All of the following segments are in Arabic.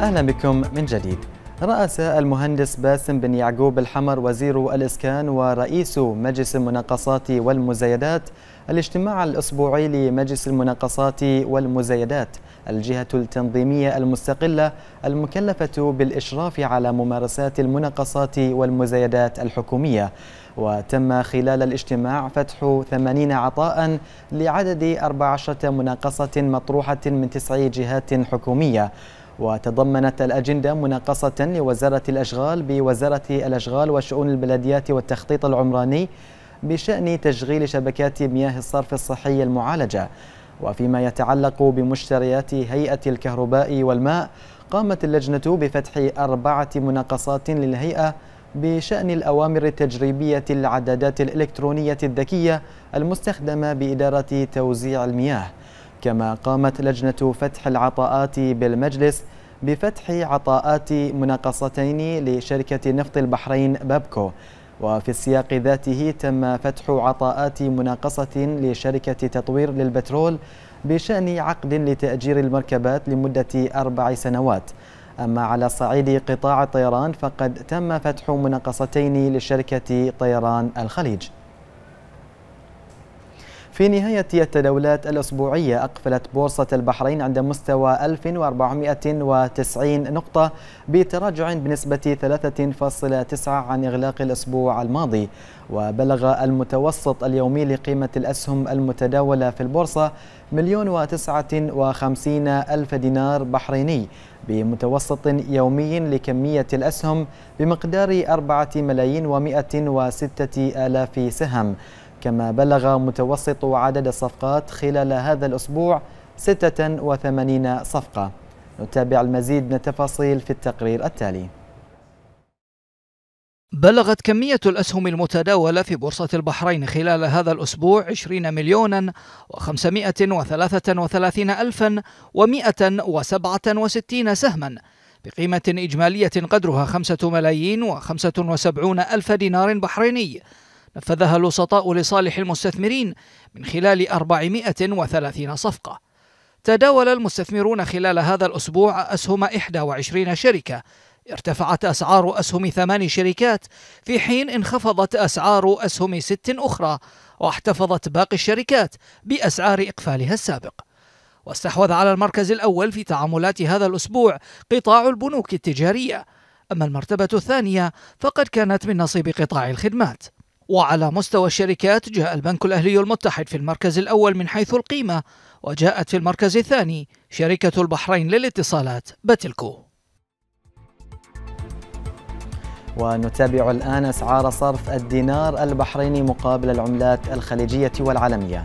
أهلا بكم من جديد رأس المهندس باسم بن يعقوب الحمر وزير الإسكان ورئيس مجلس المناقصات والمزايدات الاجتماع الأسبوعي لمجلس المناقصات والمزايدات الجهة التنظيمية المستقلة المكلفة بالإشراف على ممارسات المناقصات والمزايدات الحكومية وتم خلال الاجتماع فتح 80 عطاء لعدد 14 مناقصة مطروحة من تسع جهات حكومية وتضمنت الأجندة مناقصة لوزارة الأشغال بوزارة الأشغال وشؤون البلديات والتخطيط العمراني بشأن تشغيل شبكات مياه الصرف الصحي المعالجة وفيما يتعلق بمشتريات هيئة الكهرباء والماء قامت اللجنة بفتح أربعة مناقصات للهيئة بشأن الأوامر التجريبية للعدادات الإلكترونية الذكية المستخدمة بإدارة توزيع المياه كما قامت لجنة فتح العطاءات بالمجلس بفتح عطاءات مناقصتين لشركة نفط البحرين بابكو وفي السياق ذاته تم فتح عطاءات مناقصة لشركة تطوير للبترول بشأن عقد لتأجير المركبات لمدة أربع سنوات أما على صعيد قطاع الطيران فقد تم فتح مناقصتين لشركة طيران الخليج في نهاية التداولات الأسبوعية أقفلت بورصة البحرين عند مستوى 1490 نقطة بتراجع بنسبة 3.9 عن إغلاق الأسبوع الماضي وبلغ المتوسط اليومي لقيمة الأسهم المتداولة في البورصة مليون وتسعة وخمسين ألف دينار بحريني بمتوسط يومي لكمية الأسهم بمقدار أربعة ملايين ومائة وستة آلاف سهم كما بلغ متوسط عدد الصفقات خلال هذا الأسبوع 86 صفقة نتابع المزيد من التفاصيل في التقرير التالي بلغت كمية الأسهم المتداولة في بورصة البحرين خلال هذا الأسبوع 20 مليونا و533 ألفا و167 سهما بقيمة إجمالية قدرها 5 ملايين و75 ألف دينار بحريني نفذها الوسطاء لصالح المستثمرين من خلال 430 صفقة تداول المستثمرون خلال هذا الأسبوع أسهم 21 شركة ارتفعت أسعار أسهم ثمان شركات في حين انخفضت أسعار أسهم ست أخرى واحتفظت باقي الشركات بأسعار إقفالها السابق واستحوذ على المركز الأول في تعاملات هذا الأسبوع قطاع البنوك التجارية أما المرتبة الثانية فقد كانت من نصيب قطاع الخدمات وعلى مستوى الشركات جاء البنك الأهلي المتحد في المركز الأول من حيث القيمة وجاءت في المركز الثاني شركة البحرين للاتصالات باتلكو ونتابع الآن أسعار صرف الدينار البحريني مقابل العملات الخليجية والعالمية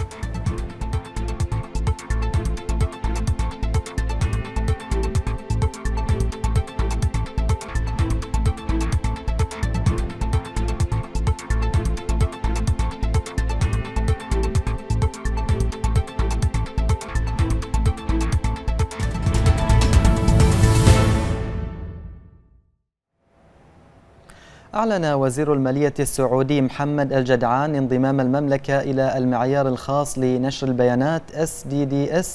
أعلن وزير المالية السعودي محمد الجدعان انضمام المملكة إلى المعيار الخاص لنشر البيانات SDDS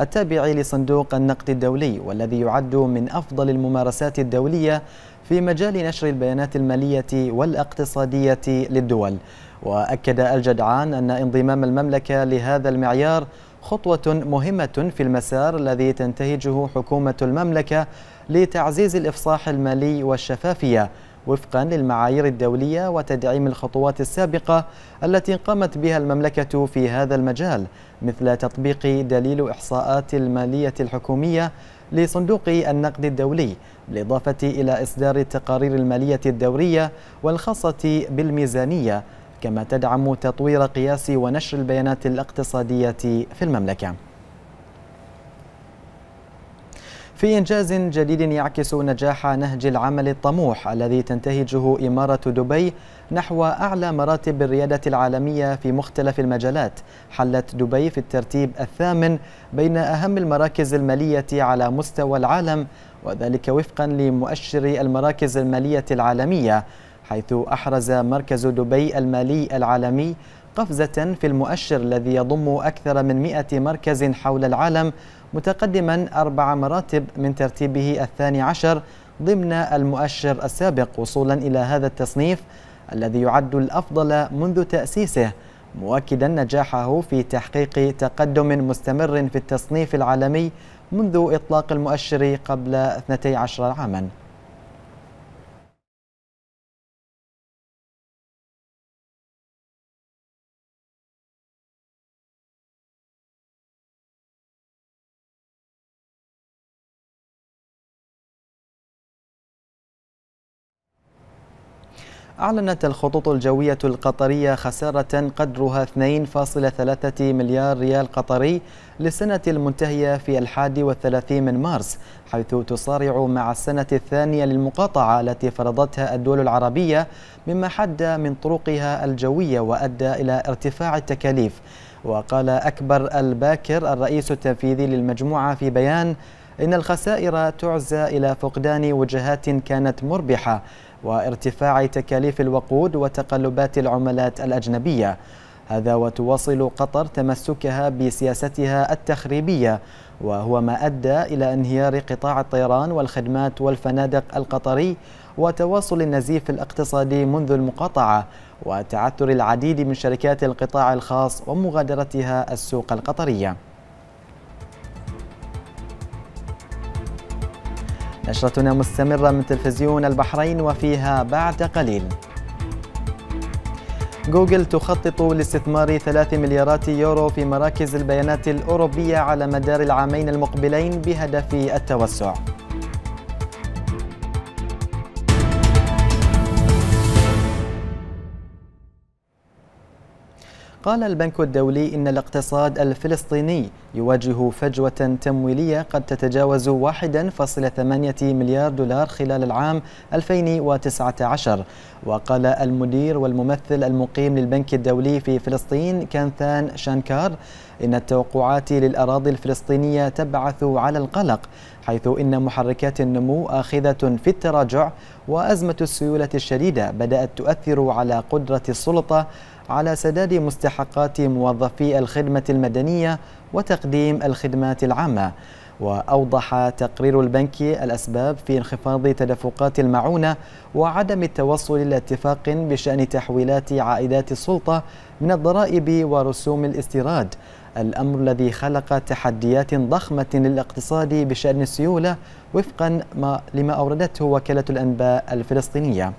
التابع لصندوق النقد الدولي والذي يعد من أفضل الممارسات الدولية في مجال نشر البيانات المالية والاقتصادية للدول وأكد الجدعان أن انضمام المملكة لهذا المعيار خطوة مهمة في المسار الذي تنتهجه حكومة المملكة لتعزيز الإفصاح المالي والشفافية وفقا للمعايير الدولية وتدعيم الخطوات السابقة التي قامت بها المملكة في هذا المجال مثل تطبيق دليل إحصاءات المالية الحكومية لصندوق النقد الدولي بالإضافة إلى إصدار التقارير المالية الدورية والخاصة بالميزانية كما تدعم تطوير قياس ونشر البيانات الاقتصادية في المملكة في إنجاز جديد يعكس نجاح نهج العمل الطموح الذي تنتهجه إمارة دبي نحو أعلى مراتب الريادة العالمية في مختلف المجالات حلت دبي في الترتيب الثامن بين أهم المراكز المالية على مستوى العالم وذلك وفقا لمؤشر المراكز المالية العالمية حيث أحرز مركز دبي المالي العالمي قفزة في المؤشر الذي يضم أكثر من 100 مركز حول العالم متقدما أربع مراتب من ترتيبه الثاني عشر ضمن المؤشر السابق وصولا إلى هذا التصنيف الذي يعد الأفضل منذ تأسيسه مؤكدا نجاحه في تحقيق تقدم مستمر في التصنيف العالمي منذ إطلاق المؤشر قبل 12 عاما أعلنت الخطوط الجوية القطرية خسارة قدرها 2.3 مليار ريال قطري للسنة المنتهية في الحادي والثلاثين من مارس حيث تصارع مع السنة الثانية للمقاطعة التي فرضتها الدول العربية مما حد من طرقها الجوية وأدى إلى ارتفاع التكاليف وقال أكبر الباكر الرئيس التنفيذي للمجموعة في بيان إن الخسائر تعزى إلى فقدان وجهات كانت مربحة وارتفاع تكاليف الوقود وتقلبات العملات الأجنبية هذا وتواصل قطر تمسكها بسياستها التخريبية وهو ما أدى إلى انهيار قطاع الطيران والخدمات والفنادق القطري وتواصل النزيف الاقتصادي منذ المقاطعة وتعثر العديد من شركات القطاع الخاص ومغادرتها السوق القطرية نشرتنا مستمرة من تلفزيون البحرين وفيها بعد قليل جوجل تخطط لاستثمار 3 مليارات يورو في مراكز البيانات الأوروبية على مدار العامين المقبلين بهدف التوسع قال البنك الدولي إن الاقتصاد الفلسطيني يواجه فجوة تمويلية قد تتجاوز 1.8 مليار دولار خلال العام 2019 وقال المدير والممثل المقيم للبنك الدولي في فلسطين كانثان شانكار إن التوقعات للأراضي الفلسطينية تبعث على القلق حيث إن محركات النمو آخذة في التراجع وأزمة السيولة الشديدة بدأت تؤثر على قدرة السلطة على سداد مستحقات موظفي الخدمة المدنية وتقديم الخدمات العامة وأوضح تقرير البنك الأسباب في انخفاض تدفقات المعونة وعدم التوصل إلى اتفاق بشأن تحويلات عائدات السلطة من الضرائب ورسوم الاستيراد الأمر الذي خلق تحديات ضخمة للاقتصاد بشأن السيولة وفقا ما لما أوردته وكالة الأنباء الفلسطينية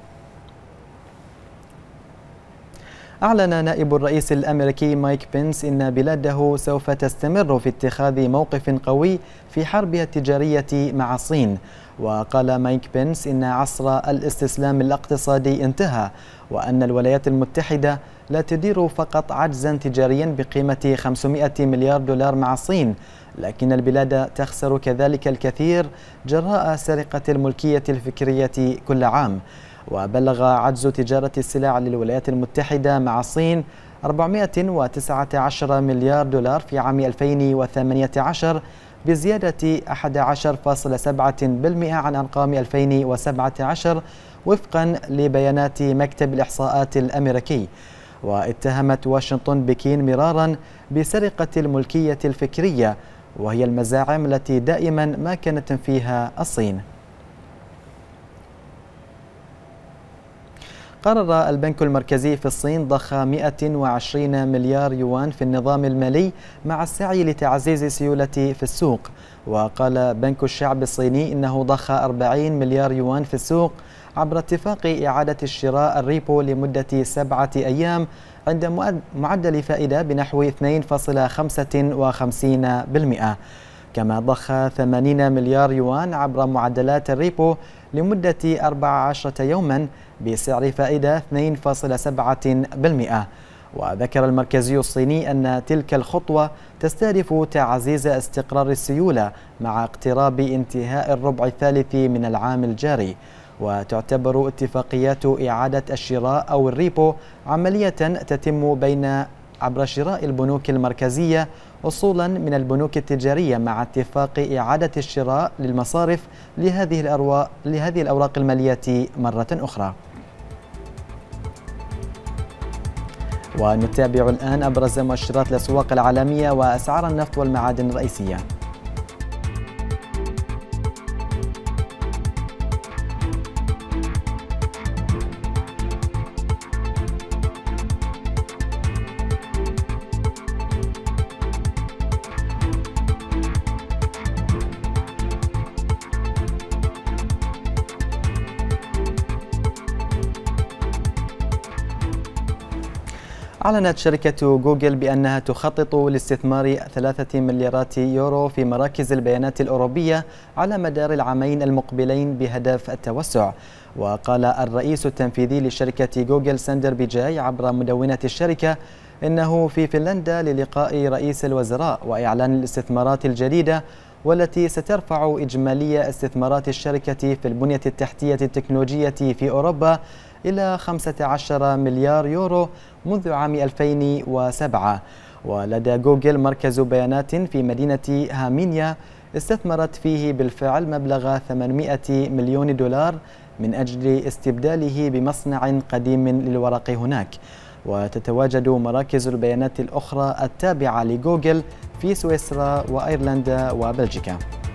أعلن نائب الرئيس الأمريكي مايك بينس إن بلاده سوف تستمر في اتخاذ موقف قوي في حربها التجارية مع الصين وقال مايك بينس إن عصر الاستسلام الاقتصادي انتهى وأن الولايات المتحدة لا تدير فقط عجزا تجاريا بقيمة 500 مليار دولار مع الصين لكن البلاد تخسر كذلك الكثير جراء سرقة الملكية الفكرية كل عام وبلغ عجز تجارة السلع للولايات المتحدة مع الصين 419 مليار دولار في عام 2018 بزيادة 11.7% عن أرقام 2017 وفقا لبيانات مكتب الإحصاءات الأمريكي واتهمت واشنطن بكين مرارا بسرقة الملكية الفكرية وهي المزاعم التي دائما ما كانت فيها الصين قرر البنك المركزي في الصين ضخ 120 مليار يوان في النظام المالي مع السعي لتعزيز السيولة في السوق وقال بنك الشعب الصيني إنه ضخ 40 مليار يوان في السوق عبر اتفاق إعادة الشراء الريبو لمدة سبعة أيام عند معدل فائدة بنحو 2.55% كما ضخ 80 مليار يوان عبر معدلات الريبو لمدة 14 يوما بسعر فائدة 2.7% وذكر المركزي الصيني أن تلك الخطوة تستهدف تعزيز استقرار السيولة مع اقتراب انتهاء الربع الثالث من العام الجاري وتعتبر اتفاقيات إعادة الشراء أو الريبو عملية تتم بين عبر شراء البنوك المركزية وصولا من البنوك التجارية مع اتفاق إعادة الشراء للمصارف لهذه, لهذه الأوراق المالية مرة أخرى ونتابع الآن أبرز مؤشرات الأسواق العالمية وأسعار النفط والمعادن الرئيسية أعلنت شركة جوجل بأنها تخطط لاستثمار ثلاثة مليارات يورو في مراكز البيانات الأوروبية على مدار العامين المقبلين بهدف التوسع وقال الرئيس التنفيذي لشركة جوجل ساندر بيجاي عبر مدونة الشركة إنه في فنلندا للقاء رئيس الوزراء وإعلان الاستثمارات الجديدة والتي سترفع إجمالية استثمارات الشركة في البنية التحتية التكنولوجية في أوروبا إلى 15 مليار يورو منذ عام 2007 ولدى جوجل مركز بيانات في مدينة هامينيا استثمرت فيه بالفعل مبلغ 800 مليون دولار من أجل استبداله بمصنع قديم للورق هناك وتتواجد مراكز البيانات الأخرى التابعة لجوجل في سويسرا وأيرلندا وبلجيكا